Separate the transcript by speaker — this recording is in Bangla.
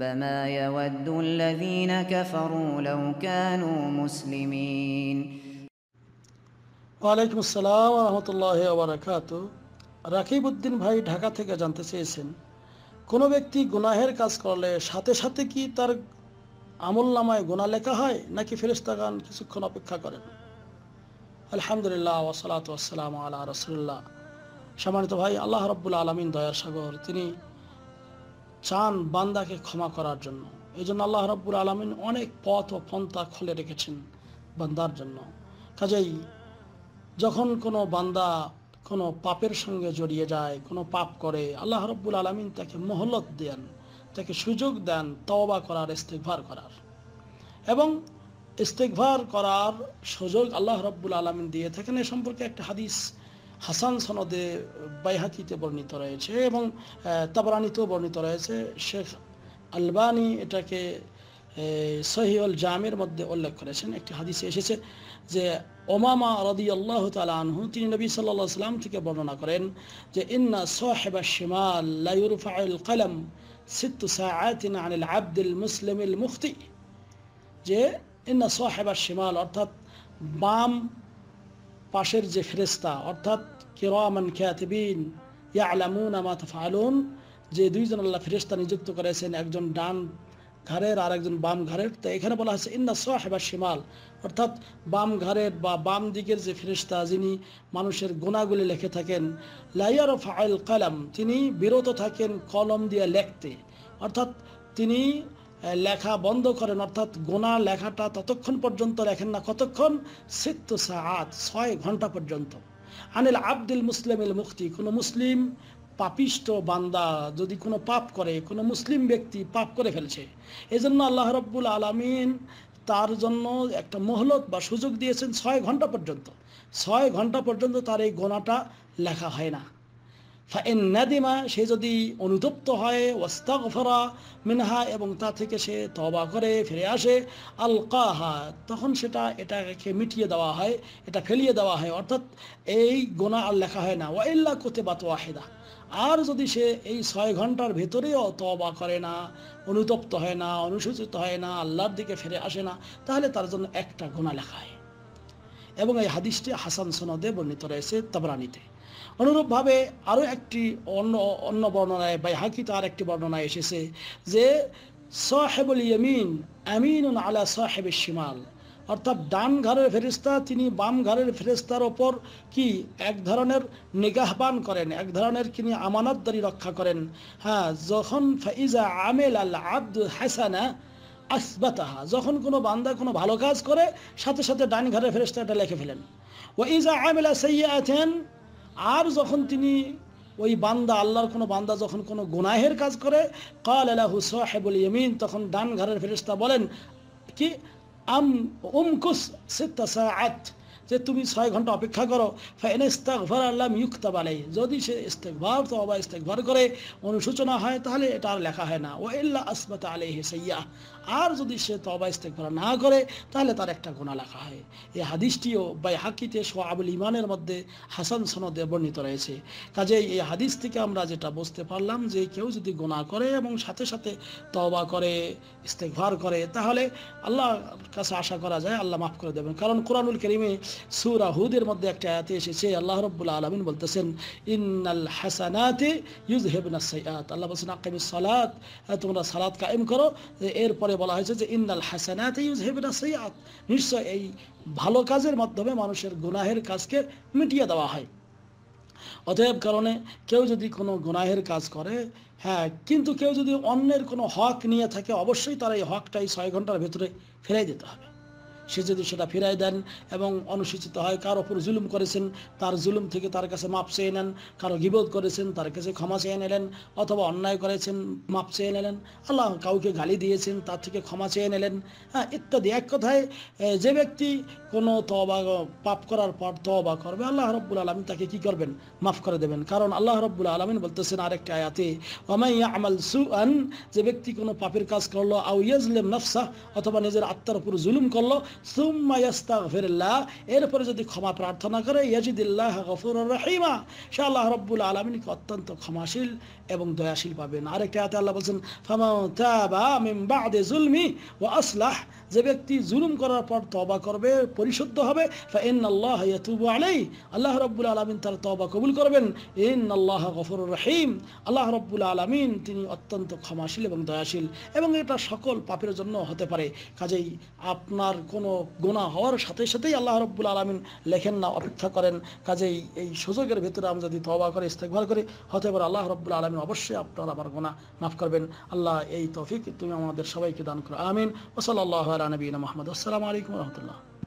Speaker 1: ربما يود الذين كفروا لو كانوا مسلمين ওয়ালাইকুম আসসালাম রহমতুল্লাহ আবরাকাত রাকিব উদ্দিন ভাই ঢাকা থেকে জানতে চেয়েছেন কোনো ব্যক্তি গুনাহের কাজ করলে সাথে সাথে কি তার আমল নামায় গুণা লেখা হয় নাকি ফেরিস্তাগান কিছুক্ষণ অপেক্ষা করেন আলহামদুলিল্লাহ ওসলাত ওসালাম আল্লাহ রসুল্লাহ সম্মানিত ভাই আল্লাহ রব্বুল আলমিন দয়ার সাগর তিনি চান বান্দাকে ক্ষমা করার জন্য এই জন্য আল্লাহ রব্বুল আলমিন অনেক পথ ও পন্থা খুলে রেখেছেন বান্দার জন্য কাজেই যখন কোনো বান্দা কোনো পাপের সঙ্গে জড়িয়ে যায় কোনো পাপ করে আল্লাহ রব্বুল আলমিন তাকে মহলত দেন তাকে সুযোগ দেন তওবা করার ইস্তেকভার করার এবং ইস্তেকভার করার সুযোগ আল্লাহ রব্বুল আলমিন দিয়ে থাকেন এ সম্পর্কে একটা হাদিস হাসান সনদে বাইহাকিতে বর্ণিত রয়েছে এবং তাবরানিতেও বর্ণিত রয়েছে শেখ আলবানি এটাকে সহিউল জামের মধ্যে উল্লেখ করেছেন একটি হাদিসে এসেছে যে ওমামা রদি আল্লাহ আনহু তিনি নবী সাল্লাহ সাল্লাম থেকে বর্ণনা করেন যে ইন্না সোহেবা শিমাল লাইরফাউল কলম সিত্তু সাআতিন আনিল আব্দুল মুসলিমিল মুফতি যে ইন্না সোহেবা শিমাল অর্থাৎ বাম পাশের যে ফেরেস্তা অর্থাৎ কেরামান খ্যাতবিন ইয়া আলামুন আমাত ফালুন যে দুইজন আল্লাহ ফেরেস্তা নিযুক্ত করেছেন একজন ডান ঘরের আর একজন বাম ঘরের তো এখানে বলা হয়েছে ইন্না সোহেবা শিমাল অর্থাৎ বাম ঘরের বা বাম দিকের যে ফেরিস্তা যিনি মানুষের গোনাগুলি লেখে থাকেন লাইয়ার অফ আল কালাম তিনি বিরত থাকেন কলম দিয়ে লেখতে অর্থাৎ তিনি লেখা বন্ধ করেন অর্থাৎ গোনা লেখাটা ততক্ষণ পর্যন্ত লেখেন না কতক্ষণ সিত্তু সাত ছয় ঘন্টা পর্যন্ত আনিল আব্দুল মুসলিমের মুক্তি কোনো মুসলিম পাপিষ্ট বান্দা যদি কোনো পাপ করে কোনো মুসলিম ব্যক্তি পাপ করে ফেলছে জন্য আল্লাহ রব্বুল আলমিন তার জন্য একটা মহলত বা সুযোগ দিয়েছেন ছয় ঘন্টা পর্যন্ত ছয় ঘন্টা পর্যন্ত তার এই গোনাটা লেখা হয় না ফাইন সে যদি অনুতপ্ত হয় ওয়াস্তাগফরা মিনহা এবং তা থেকে সে তবা করে ফিরে আসে আল কাহা তখন সেটা এটাকে মিটিয়ে দেওয়া হয় এটা ফেলিয়ে দেওয়া হয় অর্থাৎ এই গোনা আর লেখা হয় না ওয়াইল্লা কোতে বাত ওয়াহেদা আর যদি সে এই ছয় ঘন্টার ভেতরেও তবা করে না অনুতপ্ত হয় না অনুসূচিত হয় না আল্লাহর দিকে ফিরে আসে না তাহলে তার জন্য একটা গোনা লেখা হয় এবং এই হাদিসটি হাসান সনদে বর্ণিত রয়েছে তাবরানিতে অনুরূপভাবে আরও একটি অন্য অন্য বর্ণনায় বা হাকি তার একটি বর্ণনায় এসেছে যে সাহেবুল ইয়মিন আমিন আলা সাহেব শিমাল অর্থাৎ ডান ঘরের ফেরিস্তা তিনি বাম ঘরের ফেরিস্তার ওপর কি এক ধরনের নিগাহবান করেন এক ধরনের তিনি আমানতদারি রক্ষা করেন হ্যাঁ যখন ফাইজা আমেল আল আব্দ হাসানা আসবাতাহা যখন কোনো বান্দা কোনো ভালো কাজ করে সাথে সাথে ডান ঘরে ফেরেস্তা এটা লেখে ফেলেন ও ইজা আমেলা সাইয়া আছেন আর যখন তিনি ওই বান্দা আল্লাহর কোনো বান্দা যখন কোনো গুনাহের কাজ করে কাল আলাহ সাহেবুল ইমিন তখন ডান ঘরের ফেরেস্তা বলেন কি আম উমকুস সিত্তা সাআত যে তুমি ছয় ঘন্টা অপেক্ষা করো ফাইন আল্লাহ ইউক্তা বালে যদি সে ইস্তেকভার তো অবা ইস্তেকভার করে অনুশোচনা হয় তাহলে এটা আর লেখা হয় না ও ইল্লা আসবাত আলাই হেসাইয়া আর যদি সে তবা ইস্তেকভার না করে তাহলে তার একটা গোনা লেখা হয় এই হাদিসটিও বাই হাকিতে আবুল ইমানের মধ্যে হাসান সনদে বর্ণিত রয়েছে কাজেই এই হাদিস থেকে আমরা যেটা বুঝতে পারলাম যে কেউ যদি গোনা করে এবং সাথে সাথে তবা করে ইস্তেকভার করে তাহলে আল্লাহর কাছে আশা করা যায় আল্লাহ মাফ করে দেবেন কারণ কোরআনুল করিমে সুরা হুদের মধ্যে একটা আয়াতে এসেছে আল্লাহ রব্বুল আলমিন বলতেছেন ইন্নাল হাসানাতে ইউজ হেবনা সৈয়াত আল্লাহ বলছেন আকামি সালাত তোমরা সালাত কায়েম করো এরপরে বলা হয়েছে যে ইন্নাল হাসানাতে ইউজ হেবনা সৈয়াত নিশ্চয় এই ভালো কাজের মাধ্যমে মানুষের গুনাহের কাজকে মিটিয়ে দেওয়া হয় অতএব কারণে কেউ যদি কোনো গুনাহের কাজ করে হ্যাঁ কিন্তু কেউ যদি অন্যের কোনো হক নিয়ে থাকে অবশ্যই তার এই হকটা এই ছয় ঘন্টার ভেতরে ফেরাই দিতে হবে সে যদি সেটা ফিরাই দেন এবং অনুসূচিত হয় কার ওপর জুলুম করেছেন তার জুলুম থেকে তার কাছে মাপ চেয়ে নেন কারো গিবোধ করেছেন তার কাছে ক্ষমা চেয়ে নিলেন অথবা অন্যায় করেছেন মাপ চেয়ে নিলেন আল্লাহ কাউকে গালি দিয়েছেন তার থেকে ক্ষমা চেয়ে নিলেন হ্যাঁ ইত্যাদি এক কথায় যে ব্যক্তি কোনো তবা পাপ করার পর তবা করবে আল্লাহ রব্বুল আলমিন তাকে কি করবেন মাফ করে দেবেন কারণ আল্লাহ রব্বুল আলমিন বলতেছেন আরেকটি আয়াতে ওমাইয়া আমাল আন যে ব্যক্তি কোনো পাপের কাজ করলো আউ ইয়াজলেম নফসা অথবা নিজের আত্মার উপর জুলুম করলো সুম্মা এরপরে যদি ক্ষমা প্রার্থনা করে ইয়াজিদুল্লাহ গফুরুর রহিমা সে আল্লাহ রব্বুল আলমিনকে অত্যন্ত ক্ষমাশীল এবং দয়াশীল পাবেন আরেকটা হাতে আল্লাহ বলছেন ফামা তাবা মিন বাদে জুলমি ও আসলাহ যে ব্যক্তি জুলুম করার পর তবা করবে পরিশুদ্ধ হবে আল্লাহ ইয়াতুবু আলাই আল্লাহ রব্বুল আলমিন তার তবা কবুল করবেন ইন আল্লাহ গফর রহিম আল্লাহ রব্বুল আলমিন তিনি অত্যন্ত ক্ষমাশীল এবং দয়াশীল এবং এটা সকল পাপের জন্য হতে পারে কাজেই আপনার কোনো গোনা হওয়ার সাথে সাথেই আল্লাহ রব্বুল আলমিন লেখেন না অপেক্ষা করেন কাজেই এই সুযোগের ভিতরে আমি যদি তবা করে ইস্তেকবার করি হতে পারে আল্লাহ রব্বুল আলমিন অবশ্যই আপনার আমার গোনা মাফ করবেন আল্লাহ এই তফিক তুমি আমাদের সবাইকে দান করো আমিন ওসল আল্লাহ নবীন মোহাম্মদ আসসালামু আলাইকুম রহমতুল্লাহ